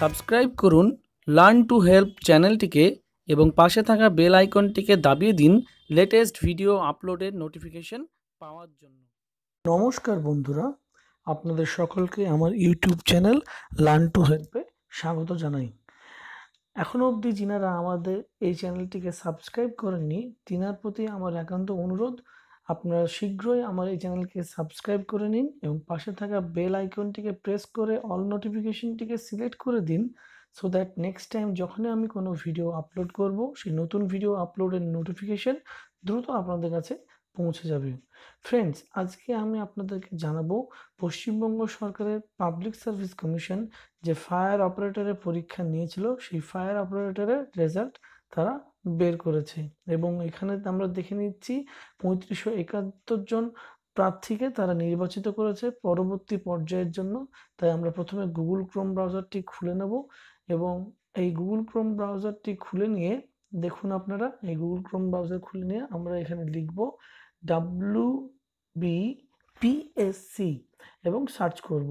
subscribe করুন learn to help চ্যানেলটিকে এবং পাশে থাকা বেল আইকনটিকে দাবিয়ে দিন লেটেস্ট ভিডিও আপলোডের নোটিফিকেশন পাওয়ার জন্য নমস্কার বন্ধুরা আপনাদের সকলকে আমার ইউটিউব চ্যানেল লার্ন টু হেল্পে স্বাগত জানাই এখনও অবধি যিনারা আমাদের এই চ্যানেলটিকে সাবস্ক্রাইব করেননি তিনার প্রতি আমার একান্ত অনুরোধ আপনারা শীঘ্রই আমার এই চ্যানেলকে সাবস্ক্রাইব করে নিন এবং পাশে থাকা বেল আইকনটিকে প্রেস করে অল নোটিফিকেশনটিকে সিলেক্ট করে দিন সো দ্যাট নেক্সট টাইম যখনই আমি কোনো ভিডিও আপলোড করব সেই নতুন ভিডিও আপলোডের নোটিফিকেশন দ্রুত আপনাদের কাছে পৌঁছে যাবে ফ্রেন্ডস আজকে আমি আপনাদেরকে জানাবো পশ্চিমবঙ্গ সরকারের পাবলিক সার্ভিস কমিশন যে ফায়ার অপারেটরের পরীক্ষা নিয়েছিল সেই ফায়ার অপারেটরের রেজাল্ট তারা বের করেছে এবং এখানে আমরা দেখে নিচ্ছি পঁয়ত্রিশশো একাত্তর জন প্রার্থীকে তারা নির্বাচিত করেছে পরবর্তী পর্যায়ের জন্য তাই আমরা প্রথমে গুগল ক্রোম ব্রাউজারটি খুলে নেব এবং এই গুগল ক্রোম ব্রাউজারটি খুলে নিয়ে দেখুন আপনারা এই গুগল ক্রোম ব্রাউজার খুলে নিয়ে আমরা এখানে লিখব ডাব্লু বি পিএসসি এবং সার্চ করব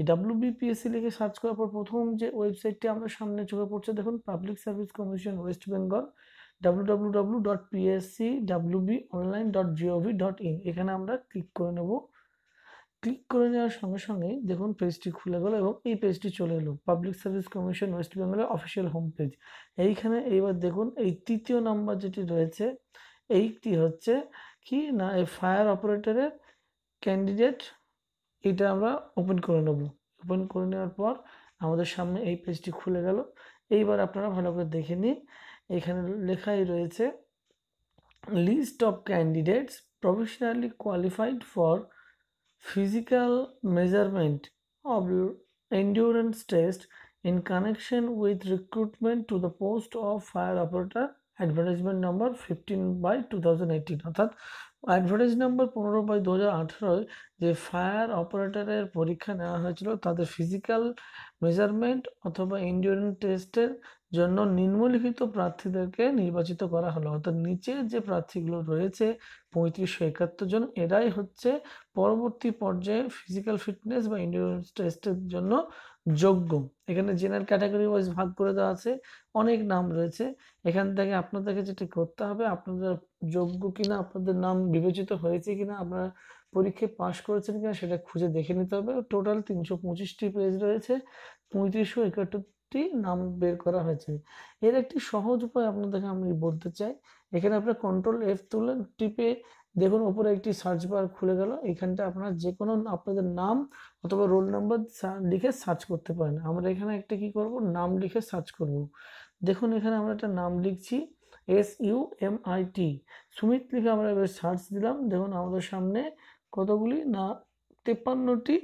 এই বিপিএসসি লিখে সার্চ করার পর প্রথম যে ওয়েবসাইটটি আমাদের সামনে চোখে পড়ছে দেখুন public service commission West Bengal ডাব্লিউডাব্লিউডাব্লিউ dot PSC B online dot gov dot in এখানে আমরা ক্লিক করে নেব ক্লিক করে নেওয়ার সঙ্গে সঙ্গে দেখুন পেজটি খুলে গেল এবং এই পেজটি চলে এলো পাবলিক সার্ভিস কমিশন ওয়েস্ট বেঙ্গলের অফিসিয়াল হোম পেজ এইখানে এইবার দেখুন এই তৃতীয় নাম্বার যেটি রয়েছে এইটি হচ্ছে কি না এই ফায়ার অপারেটরের ক্যান্ডিডেট এটা আমরা ওপেন করে নেব ওপেন করে নেওয়ার পর আমাদের সামনে এই পেজটি খুলে গেল এইবার আপনারা ভালো করে দেখে নিন এখানে লেখাই রয়েছে list of candidates professionally qualified for physical measurement test in connection with recruitment to the post of fire operator fire operator fifteen by two thousand eighteen অর্থাৎ অ্যাডভার্টাইজ নাম্বার পনেরো বাই দু হাজার আঠেরোয় যে ফায়ার অপারেটারের পরীক্ষা নেওয়া হয়েছিল তাদের ফিজিক্যাল মেজারমেন্ট অথবা ইন্ডিয়ান টেস্টের জন্য নিম্নলিখিত প্রার্থীদেরকে নির্বাচিত করা হলো অর্থাৎ নিচে যে প্রার্থীগুলো রয়েছে পঁয়ত্রিশশো একাত্তর জন এরাই হচ্ছে পরবর্তী পর্যায়ে ফিজিক্যাল ফিটনেস বা ইন্ডিউরেন্স টেস্টের জন্য যোগ্য এখানে জেনারেল ক্যাটাগরি ওয়াইজ ভাগ করে দেওয়া আছে অনেক নাম রয়েছে এখান থেকে আপনাদেরকে যেটি করতে হবে আপনাদের যোগ্য কিনা আপনাদের নাম বিবেচিত হয়েছে কিনা আপনারা পরীক্ষায় পাশ করেছেন কিনা সেটা খুঁজে দেখে নিতে হবে টোটাল তিনশো পঁচিশটি পেজ রয়েছে পঁয়ত্রিশশো একাত্তরটি নাম বের করা হয়েছে এর একটি সহজ উপায় আপনাদেরকে আমি বলতে চাই এখানে আপনার কন্ট্রোল এফ তুলেন টিপে দেখুন ওপরে একটি সার্চ বার খুলে গেল এখানটা আপনার যে কোনো আপনাদের নাম অথবা রোল নাম্বার লিখে সার্চ করতে পারেন আমরা এখানে একটা কি করব নাম লিখে সার্চ করব দেখুন এখানে আমরা একটা নাম লিখছি S U M I T Sumit লিখে আমরা এবার সার্চ দিলাম দেখুন আমাদের সামনে কতগুলি না তেপান্নটি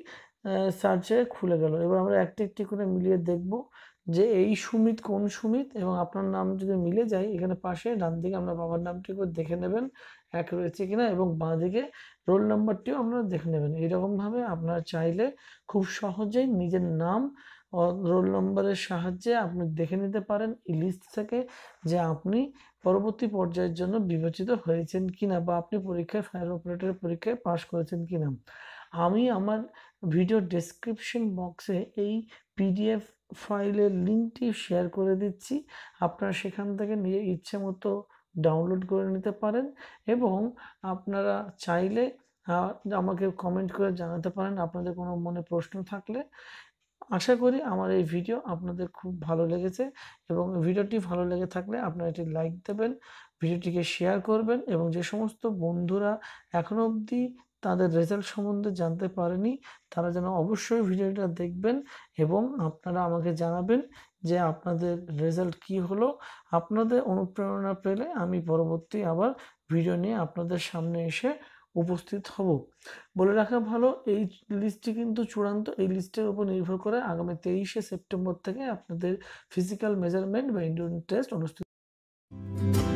সার্চে খুলে গেল এবার আমরা একটি একটি করে মিলিয়ে দেখব যে এই সুমিত কোন সুমিত এবং আপনার নাম যদি মিলে যায় এখানে পাশে ডান দিকে আমরা বাবার নামটি করে দেখে নেবেন এক রয়েছে কিনা এবং বাঁ দিকে রোল নাম্বারটিও আপনারা দেখে নেবেন এরকমভাবে আপনারা চাইলে খুব সহজেই নিজের নাম রোল নম্বরের সাহায্যে আপনি দেখে নিতে পারেন ইলিশ থেকে যে আপনি পরবর্তী পর্যায়ের জন্য বিবেচিত হয়েছেন কিনা বা আপনি পরীক্ষায় ফায়ার অপারেটরের পরীক্ষায় পাশ করেছেন কিনা আমি আমার ভিডিও ডেসক্রিপশন বক্সে এই পিডিএফ ফাইলের লিঙ্কটি শেয়ার করে দিচ্ছি আপনারা সেখান থেকে নিজের ইচ্ছে মতো ডাউনলোড করে নিতে পারেন এবং আপনারা চাইলে আমাকে কমেন্ট করে জানাতে পারেন আপনাদের কোনো মনে প্রশ্ন থাকলে আশা করি আমার এই ভিডিও আপনাদের খুব ভালো লেগেছে এবং ভিডিওটি ভালো লেগে থাকলে আপনারা এটি লাইক দেবেন ভিডিওটিকে শেয়ার করবেন এবং যে সমস্ত বন্ধুরা এখন অবধি তাদের রেজাল্ট সম্বন্ধে জানতে পারেনি তারা যেন অবশ্যই ভিডিওটা দেখবেন এবং আপনারা আমাকে জানাবেন যে আপনাদের রেজাল্ট কি হলো আপনাদের অনুপ্রেরণা পেলে আমি পরবর্তী আবার ভিডিও নিয়ে আপনাদের সামনে এসে উপস্থিত হব বলে রাখা ভালো এই লিস্টটি কিন্তু চূড়ান্ত এই লিস্টের উপর নির্ভর করে আগামী তেইশে সেপ্টেম্বর থেকে আপনাদের ফিজিক্যাল মেজারমেন্ট বা ইন্ডোর টেস্ট অনুষ্ঠিত